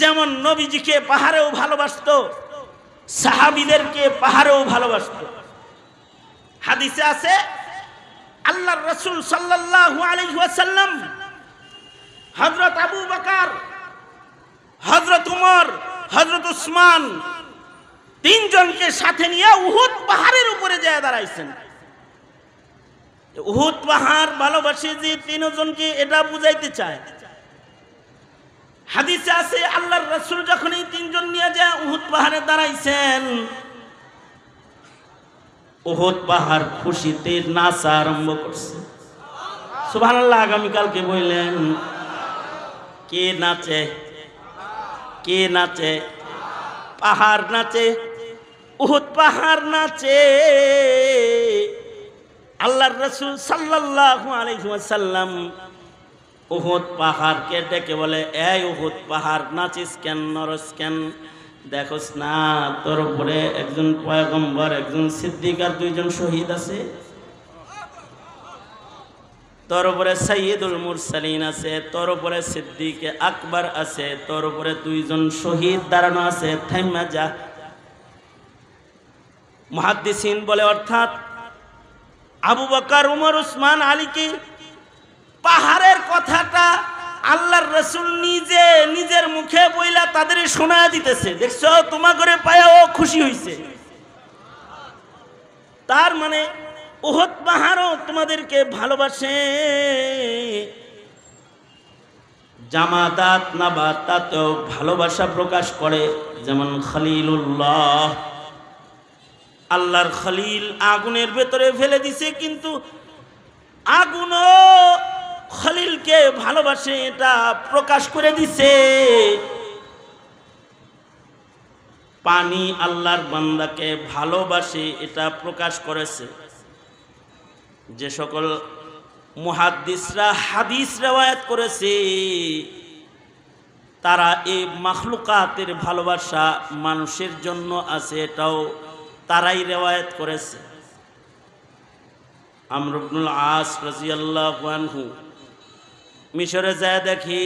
যেমন নবীজিকে পাহাড়েও ভালোবাসত সাহাবিদেরকে পাহাড়েও ভালোবাসত হাদিসে আছে আল্লাহ রসুল সাল্লাহু হজরত আবু বাকার হজরত উমর হজরত উসমান তিনজনকে সাথে নিয়ে উহুদ পাহাড়ের উপরে যায় দাঁড়াইছেন উহুদ পাহাড় ভালোবাসে যে তিনজনকে এটা বুঝাইতে চায় হাদিসে আছে আল্লাহর রসুল যখন এই তিনজন নিয়ে যায় উহুদ পাহাড়ে দাঁড়াইছেন উহুদ পাহাড় খুশিতে নাচা আরম্ভ করছে সুভান আল্লাহ আগামীকালকে বললেন কে নাচে কে নাচে পাহাড় নাচে উহুদ পাহাড় নাচে আল্লাহর রসুল সাল্লাহ আলহাসাল্লাম উহুদ কে ডেকে বলে এই উহুদ পাহাড় নাচিস কেন নরস কেন দেখোস না তোর উপরে একজন পয়গম্বর একজন সিদ্দিক আর দুইজন শহীদ আছে তোর উপরে সৈয়দুল মুরসালিন আছে তোর উপরে সিদ্দিক আকবর আছে তোর উপরে দুইজন শহীদ দাঁড়ানো আছে থাইমা যা মহাদ্দিসিন বলে অর্থাৎ আবু বকার উমর উসমান আলী কি পাহাড়ের কথাটা আল্লাহর রসুল নিজে নিজের মুখে বইলা তাদের শোনা দিতেছে দেখছো তোমা করে পায়া ও খুশি হইছে তার মানে ওহত পাহাড়ও তোমাদেরকে ভালোবাসে জামাতাত নাবাতাতেও ভালোবাসা প্রকাশ করে যেমন উল্লাহ আল্লাহর খালিল আগুনের ভেতরে ফেলে দিছে কিন্তু আগুনও খলিলকে ভালোবাসে এটা প্রকাশ করে দিছে পানি আল্লাহর বান্দাকে ভালোবাসে এটা প্রকাশ করেছে যে সকল মুহাদ্দিসরা হাদিস রেওয়ায়াত করেছে তারা এই মাখলুকাতের ভালোবাসা মানুষের জন্য আছে এটাও তারাই রেওয়ায়ত করেছে আমরুবনুল আস রাজিয়াল্লাহ আনহু মিশরে যায় দেখি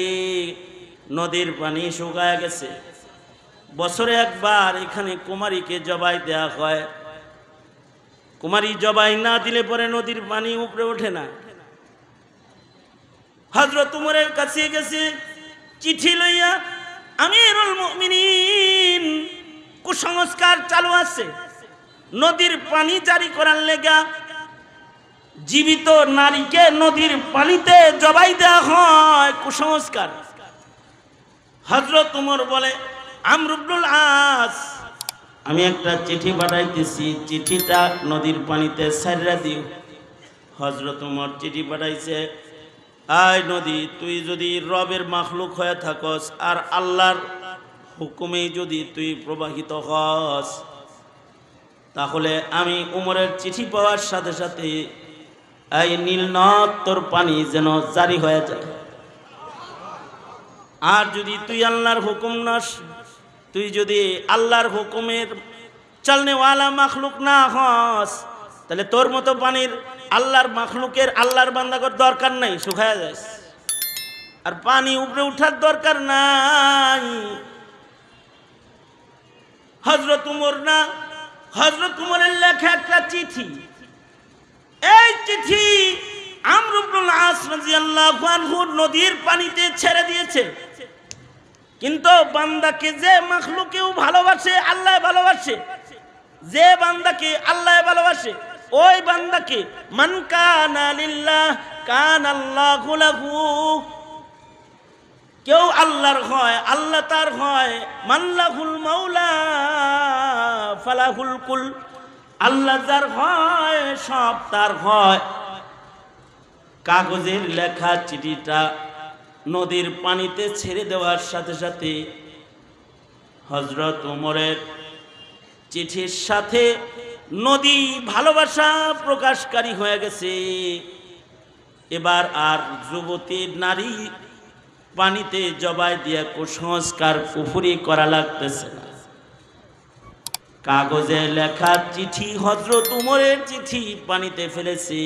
নদীর পানি শুকায় গেছে বছরে একবার এখানে কুমারীকে জবাই দেয়া হয় কুমারী জবাই না দিলে পরে নদীর পানি উপরে ওঠে না হজরত উমরের কাছে গেছে চিঠি লইয়া আমিরুল মুমিনিন কুসংস্কার চালু আছে নদীর পানি জারি করার লেগা জীবিত নারীকে নদীর পানিতে জবাই দেওয়া হয় কুসংস্কার হজরত উমর বলে আমরুবুল আস আমি একটা চিঠি পাঠাইতেছি চিঠিটা নদীর পানিতে সাররা দিও হজরত উমর চিঠি পাঠাইছে আয় নদী তুই যদি রবের মাখলুক হয়ে থাকস আর আল্লাহর হুকুমেই যদি তুই প্রবাহিত হস তাহলে আমি উমরের চিঠি পাওয়ার সাথে সাথে এই নীলনদ তোর পানি যেন জারি হয়ে যায় আর যদি তুই আল্লাহর হুকুম নাস তুই যদি আল্লাহর হুকুমের চলনেওয়ালা মাখলুক না হস তাহলে তোর মতো পানির আল্লাহর মাখলুকের আল্লাহর বান্দাকর দরকার নাই শুকায় যাস আর পানি উপরে উঠার দরকার নাই হজরত উমর না হজরত উমরের লেখা একটা চিঠি এই চিঠি নদীর পানিতে ছেড়ে দিয়েছে কিন্তু বান্দাকে যে মাখলু কেউ ভালোবাসে আল্লাহ ভালোবাসে যে বান্দাকে আল্লাহ ভালোবাসে ওই বান্দাকে মান কান লিল্লাহ কান আল্লাহ লাহু কেউ আল্লাহর হয় আল্লাহ তার হয় মাল্লাহুল মাওলা ফালাহুল কুল আল্লাহ যার হয় সব তার হয় কাগজের লেখা চিঠিটা নদীর পানিতে ছেড়ে দেওয়ার সাথে সাথে হজরত উমরের চিঠির সাথে নদী ভালোবাসা প্রকাশকারী হয়ে গেছে এবার আর যুবতী নারী পানিতে জবাই দিয়ে কুসংস্কার পুফুরি করা লাগতেছে না কাগজে লেখা চিঠি হজরত উমরের চিঠি পানিতে ফেলেছি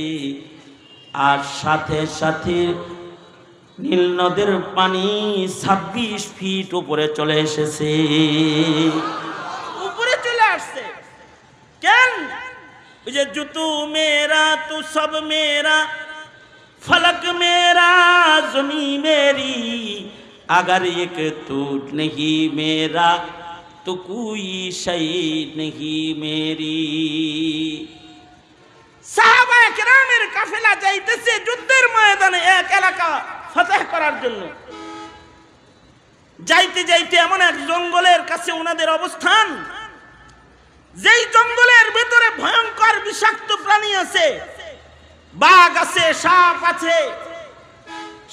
আর সাথে সাথে নীল নদের পানি ছাব্বিশ ফিট উপরে চলে এসেছে উপরে চলে আসছে কেন যে জুতু মেরা তু সব মেরা ফলক মেরা জমি মেরি আগার এক टूट নেহি মেরা تو کوئی شئی نہیں میری সাহাবা কেরামের কাফেলা যাইতেছে যুদ্ধের ময়দানে এক এলাকা ফতেহ করার জন্য যাইতে যাইতে এমন এক জঙ্গলের কাছে ওনাদের অবস্থান যেই জঙ্গলের ভেতরে ভয়ঙ্কর বিষাক্ত প্রাণী আছে বাঘ আছে সাপ আছে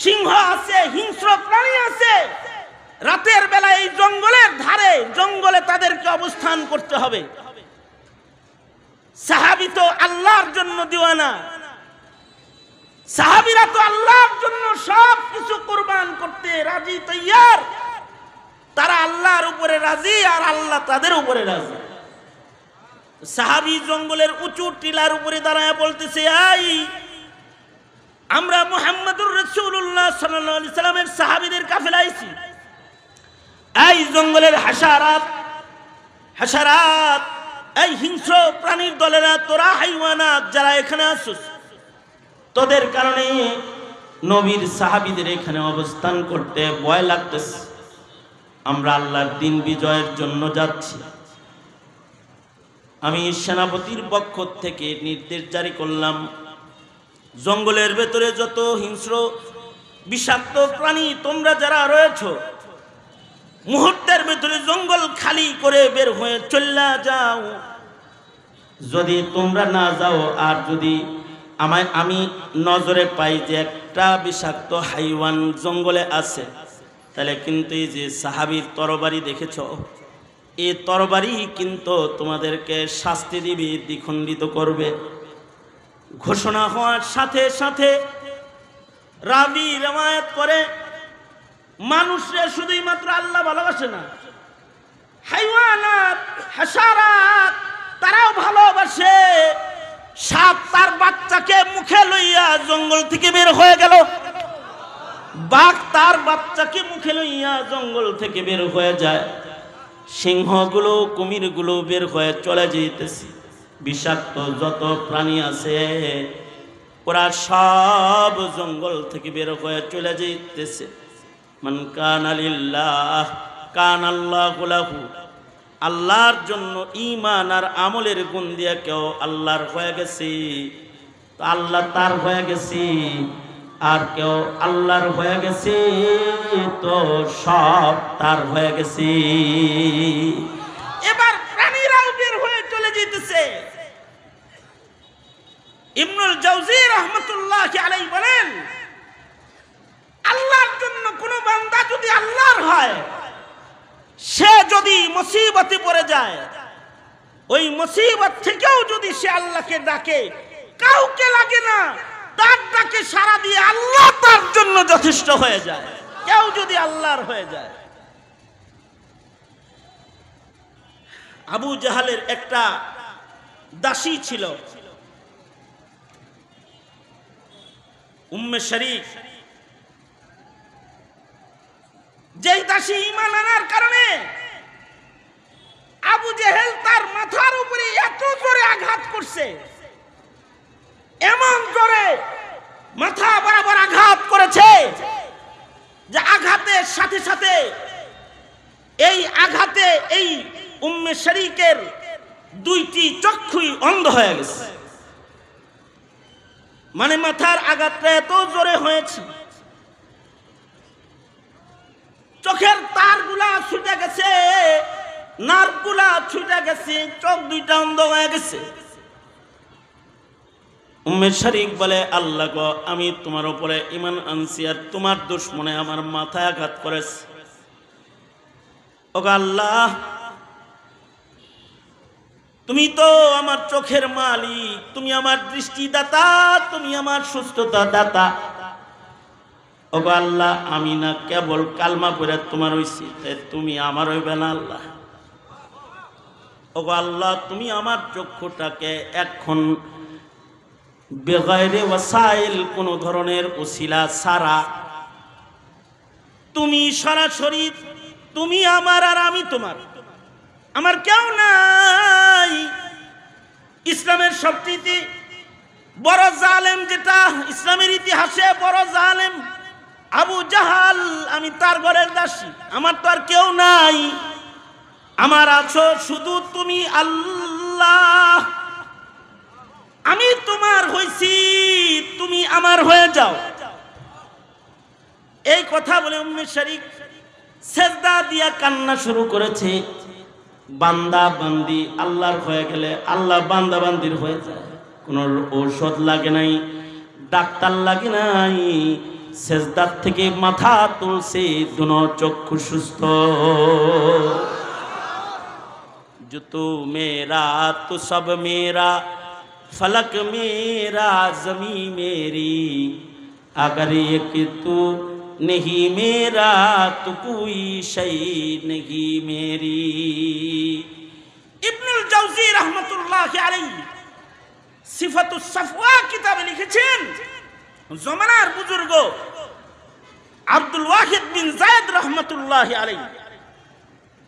সিংহ আছে হিংস্র প্রাণী আছে রাতের বেলা এই জঙ্গলের ধারে জঙ্গলে তাদেরকে অবস্থান করতে হবে সাহাবি তো আল্লাহর জন্য দিওয়ানা সাহাবিরা তো আল্লাহর জন্য সব কিছু কোরবান করতে রাজি তৈয়ার তারা আল্লাহর উপরে রাজি আর আল্লাহ তাদের উপরে রাজি সাহাবি জঙ্গলের উঁচু টিলার উপরে দাঁড়ায় বলতেছে আই আমরা মোহাম্মদুর রসুল্লাহ সাল্লাহ সাল্লামের সাহাবিদের কাফেলাইছি এই জঙ্গলের হাসারাত হাসারাত এই হিংস্র প্রাণীর দলেরা তোরা হাইওয়ানা যারা এখানে আসুস তোদের কারণে নবীর সাহাবিদের এখানে অবস্থান করতে ভয় লাগতেছে আমরা আল্লাহর দিন বিজয়ের জন্য যাচ্ছি আমি সেনাপতির পক্ষ থেকে নির্দেশ জারি করলাম জঙ্গলের ভেতরে যত হিংস্র বিষাক্ত প্রাণী তোমরা যারা রয়েছ মুহূর্তের ভিতরে জঙ্গল খালি করে বের হয়ে চল্লা যাও যদি তোমরা না যাও আর যদি আমায় আমি নজরে পাই যে একটা বিষাক্ত হাইওয়ান জঙ্গলে আছে তাহলে কিন্তু এই যে সাহাবির তরবারি দেখেছ এই তরবারি কিন্তু তোমাদেরকে শাস্তি দিবে দ্বিখণ্ডিত করবে ঘোষণা হওয়ার সাথে সাথে রাবি রেমায়ত করে মানুষরা শুধুই মাত্র আল্লাহ ভালোবাসে না হাইওয়ানাত হাসারাত তারাও ভালোবাসে সাপ তার বাচ্চাকে মুখে লইয়া জঙ্গল থেকে বের হয়ে গেল বাঘ তার বাচ্চাকে মুখে লইয়া জঙ্গল থেকে বের হয়ে যায় সিংহগুলো কুমিরগুলো বের হয়ে চলে যেতেছে বিষাক্ত যত প্রাণী আছে ওরা সব জঙ্গল থেকে বের হয়ে চলে যেতেছে মান কান আলিল্লাহ কান আল্লাহ আল্লাহর জন্য ইমান আর আমলের গুণ দিয়া কেউ আল্লাহর হয়ে গেছে তো আল্লাহ তার হয়ে গেছি আর কেউ আল্লাহর হয়ে গেছি তো সব তার হয়ে গেছি এবার প্রাণীরাও বের হয়ে চলে যেতেছে ইবনুল জৌজি রহমতুল্লাহ আলাই বলেন বান্দা যদি আল্লাহর হয় সে যদি মুসিবতে পড়ে যায় ওই মুসিবত থেকেও যদি সে আল্লাহকে ডাকে কাউকে লাগে না তার ডাকে সারা দিয়ে আল্লাহ তার জন্য যথেষ্ট হয়ে যায় কেউ যদি আল্লাহর হয়ে যায় আবু জাহালের একটা দাসী ছিল উম্মে শরীফ বিশ্বাসী ইমান আনার কারণে আবু জেহেল তার মাথার উপরে এত জোরে আঘাত করছে এমন জোরে মাথা বরাবর আঘাত করেছে যে আঘাতের সাথে সাথে এই আঘাতে এই উম্মে শরিকের দুইটি চক্ষুই অন্ধ হয়ে গেছে মানে মাথার আঘাতটা এত জোরে হয়েছে গেছে নারকুলা ছুটে গেছে চোখ দুইটা অন্ধ হয়ে গেছে বলে আল্লাহ আমি তোমার উপরে ইমান আনছি আর তোমার আমার মাথায় আঘাত করেছে ওগো আল্লাহ তুমি তো আমার চোখের মালিক তুমি আমার দৃষ্টি দাতা তুমি আমার সুস্থতা দাতা ওগো আল্লাহ আমি না কেবল কালমা পড়ে তোমার হইছি তুমি আমার হইবে না আল্লাহ ওগো আল্লাহ তুমি আমার চক্ষুটাকে এখন বেগরে ওয়াসাইল কোনো ধরনের ওসিলা সারা তুমি সরাসরি তুমি আমার আর আমি তোমার আমার কেউ নাই ইসলামের সবচেয়ে বড় জালেম যেটা ইসলামের ইতিহাসে বড় জালেম আবু জাহাল আমি তার ঘরের দাসী আমার তো আর কেউ নাই আমার আছো শুধু তুমি আল্লাহ আমি তোমার হয়েছি তুমি আমার হয়ে যাও এই কথা বলে উম্মে শরিক সেজদা দিয়া কান্না শুরু করেছে বান্দা বান্দি আল্লাহর হয়ে গেলে আল্লাহ বান্দা বান্দির হয়ে যায় কোনো ঔষধ লাগে নাই ডাক্তার লাগে নাই সেজদার থেকে মাথা তুলছে দুনো চক্ষু সুস্থ जो तू मेरा तो सब मेरा फलक मेरा जमी मेरी अगर एक तू नहीं मेरा तो कोई शई नहीं मेरी ইবনুল জৌজি রহমতুল্লাহ আলাই সিফাতুস সাফওয়া কিতাবে লিখেছেন জমানার বুজুর্গ আব্দুল ওয়াহিদ বিন জায়দ রহমতুল্লাহ আলী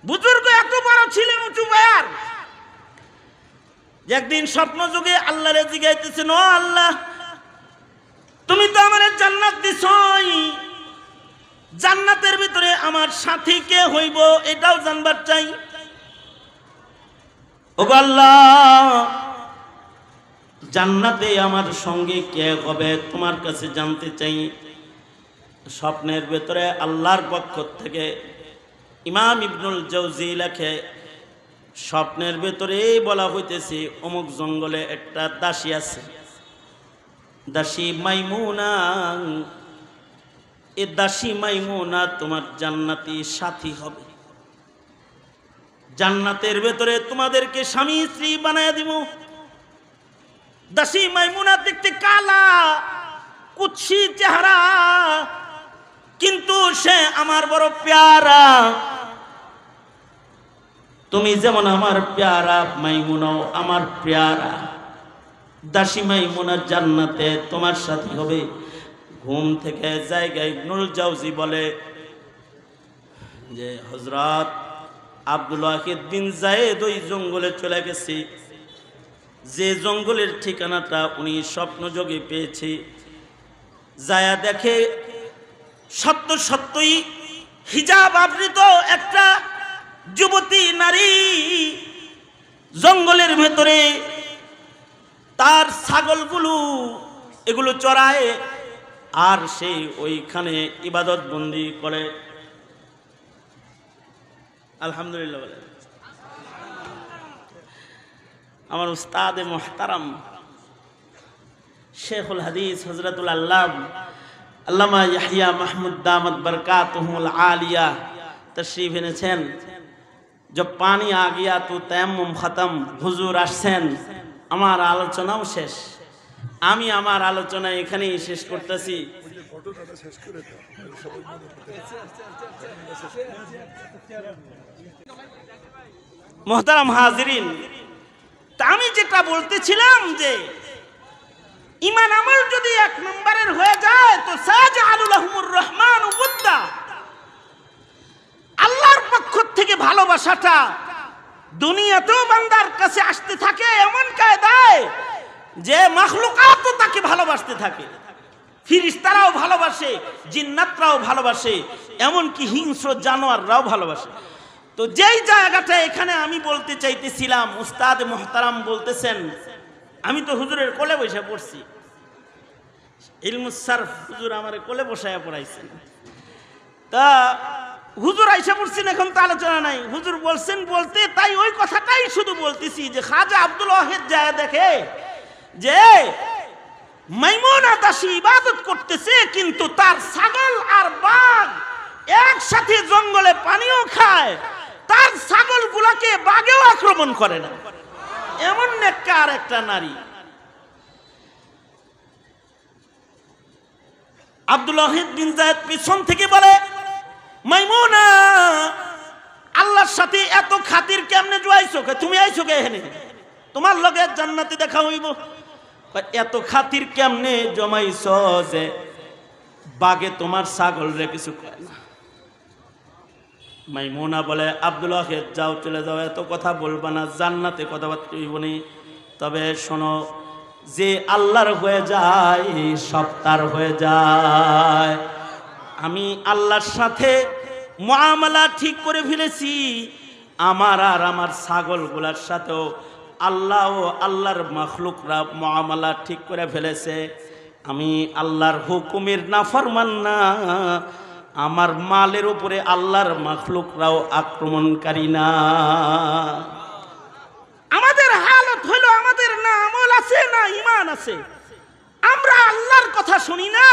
বুজুর্গ এত বড় ছিলেন উঁচু বয়ার একদিন স্বপ্ন যুগে আল্লাহ রেজি গাইতেছেন ও আল্লাহ তুমি তো আমার জান্নাত দিছই জান্নাতের ভিতরে আমার সাথী কে হইব এটাও জানবার চাই ও আল্লাহ জান্নাতে আমার সঙ্গে কে হবে তোমার কাছে জানতে চাই স্বপ্নের ভেতরে আল্লাহর পক্ষ থেকে ইমাম ইবনুল জৌজি লেখে স্বপ্নের ভেতরেই বলা হইতেছে অমুক জঙ্গলে একটা দাসী আছে দাসী মাইমুনা এ দাসী মাইমুনা তোমার জান্নাতি সাথী হবে জান্নাতের ভেতরে তোমাদেরকে স্বামী স্ত্রী বানায় দিব দাসী মাইমুনা দেখতে কালা কুচ্ছি চেহারা কিন্তু সে আমার বড় প্যারা তুমি যেমন আমার প্যারা মাইমুনাও আমার প্যারা দাসী মাইমুনা জান্নাতে তোমার সাথে হবে ঘুম থেকে জায়গায় নুরুল জাউজি বলে যে হজরত আব্দুল ওয়াহিদ বিন জায়েদ ওই জঙ্গলে চলে গেছি যে জঙ্গলের ঠিকানাটা উনি স্বপ্নযোগে পেয়েছে যায়া দেখে সত্য সত্যই হিজাব আবৃত একটা যুবতী নারী জঙ্গলের ভেতরে তার ছাগলগুলো এগুলো চড়ায় আর সে ওইখানে ইবাদত বন্দি করে আলহামদুলিল্লাহ আমার উস্তাদে মোহতারাম শেখুল হাদিস হজরতুল আল্লাহ আল্লামা ইয়াহিয়া মাহমুদ দামদ তুহুল আলিয়া তশরিফ এনেছেন যব পানি আ গিয়া তেম খতম হুজুর আসছেন আমার আলোচনাও শেষ আমি আমার আলোচনা এখানেই শেষ করতেছি মোহতারাম হাজিরিন তা আমি যেটা বলতেছিলাম যে ইমান আমল যদি এক নম্বরের হয়ে যায় তো সাজ আলুল আহমুর রহমান আল্লাহর পক্ষ থেকে ভালোবাসাটা দুনিয়াতেও বান্দার কাছে আসতে থাকে এমন কায়দায় যে তো তাকে ভালোবাসতে থাকে ফিরিস্তারাও ভালোবাসে জিন্নাতরাও ভালোবাসে এমনকি হিংস্র জানোয়াররাও ভালোবাসে তো যেই জায়গাটা এখানে আমি বলতে চাইতেছিলাম উস্তাদ মোহতারাম বলতেছেন আমি তো হুজুরের কোলে বসে পড়ছি ইলমুসার্ফ হুজুর আমার কোলে বসায় পড়াইছেন তা হুজুর আইসা পড়ছেন এখন তো আলোচনা নাই হুজুর বলছেন বলতে তাই ওই কথাটাই শুধু বলতেছি যে খাজা আব্দুল ওয়াহেদ যায় দেখে যে মাইমুনা দাসী ইবাদত করতেছে কিন্তু তার ছাগল আর বাঘ একসাথে জঙ্গলে পানিও খায় তার ছাগল গুলাকে বাঘেও আক্রমণ করে না এমন আর একটা নারী আব্দুল ওয়াহিদ বিন জায়দ পিছন থেকে বলে মাইমুনা আল্লাহর সাথে এত খাতির কেমনে জুয়াইছো কে তুমি আইছো কে এখানে তোমার লগে জান্নাতে দেখা হইব এত খাতির কেমনে জমাইছ যে বাগে তোমার ছাগল রে কিছু কয় না মাইমুনা বলে আব্দুল হেদ যাও চলে যাও এত কথা বলবো না জান্নাতে কথাবার্তা বনি তবে শোনো যে আল্লাহর হয়ে যায় সব তার হয়ে যায় আমি আল্লাহর সাথে মামলা ঠিক করে ফেলেছি আমার আর আমার ছাগলগুলার সাথেও আল্লাহ ও আল্লাহর মখলুকরা মামলা ঠিক করে ফেলেছে আমি আল্লাহর হুকুমের না ফরমান না আমার মালের উপরে আল্লাহর মাখলুকরাও আক্রমণকারী না আমাদের হালত হলো আমাদের না আমল আছে না ইমান আছে আমরা আল্লাহর কথা শুনি না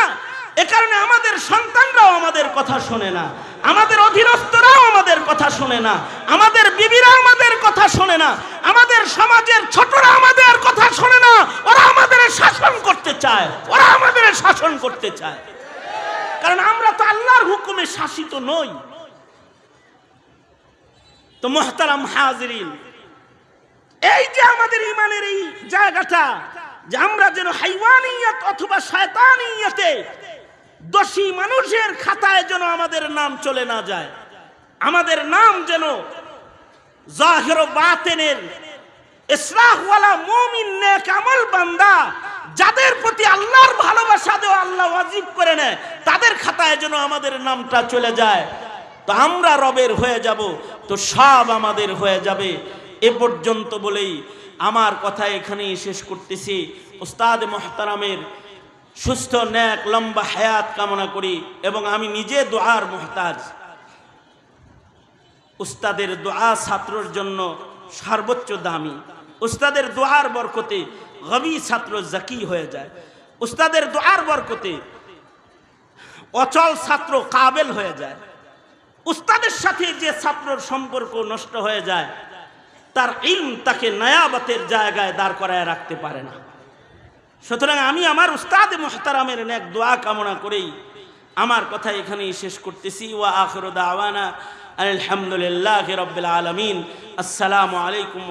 এ কারণে আমাদের সন্তানরাও আমাদের কথা শোনে না আমাদের অধীনস্থরাও আমাদের কথা শোনে না আমাদের বিবিরা আমাদের কথা শোনে না আমাদের সমাজের ছোটরা আমাদের কথা শোনে না ওরা আমাদের শাসন করতে চায় ওরা আমাদের শাসন করতে চায় কারণ আমরা তো আল্লাহর হুকুমে শাসিত নই তো মহতারাম হাজরিন এই যে আমাদের ইমানের এই জায়গাটা যে আমরা যেন হাইওয়ানিয়াত অথবা শয়তানিয়াতে দোষী মানুষের খাতায় যেন আমাদের নাম চলে না যায় আমাদের নাম যেন জাহের বাতেনের ইসলাহওয়ালা মুমিন নেক আমল বান্দা যাদের প্রতি আল্লাহর ভালোবাসা দেওয়া আল্লাহ ওয়াজিব করে নেয় তাদের খাতায় যেন আমাদের নামটা চলে যায় তো আমরা রবের হয়ে যাব তো সব আমাদের হয়ে যাবে এ পর্যন্ত বলেই আমার কথা এখানেই শেষ করতেছি ওস্তাদ মহতারামের সুস্থ ন্যাক লম্বা হায়াত কামনা করি এবং আমি নিজে দোয়ার মহতাজ উস্তাদের দোয়া ছাত্রর জন্য সর্বোচ্চ দামি উস্তাদের দোয়ার বরকতে গবি ছাত্র জাকি হয়ে যায় উস্তাদের দোয়ার বরকতে অচল ছাত্র কাবেল হয়ে যায় উস্তাদের সাথে যে ছাত্রর সম্পর্ক নষ্ট হয়ে যায় তার ইম তাকে নয়াবতের জায়গায় দাঁড় করায় রাখতে পারে না সুতরাং আমি আমার উস্তাদ মোহতারামের এক দোয়া কামনা করেই আমার কথা এখানেই শেষ করতেছি ওয়া আখরুদ আওয়ানা আলহামদুলিল্লাহ রবিল আলমিন আসসালামু আলাইকুম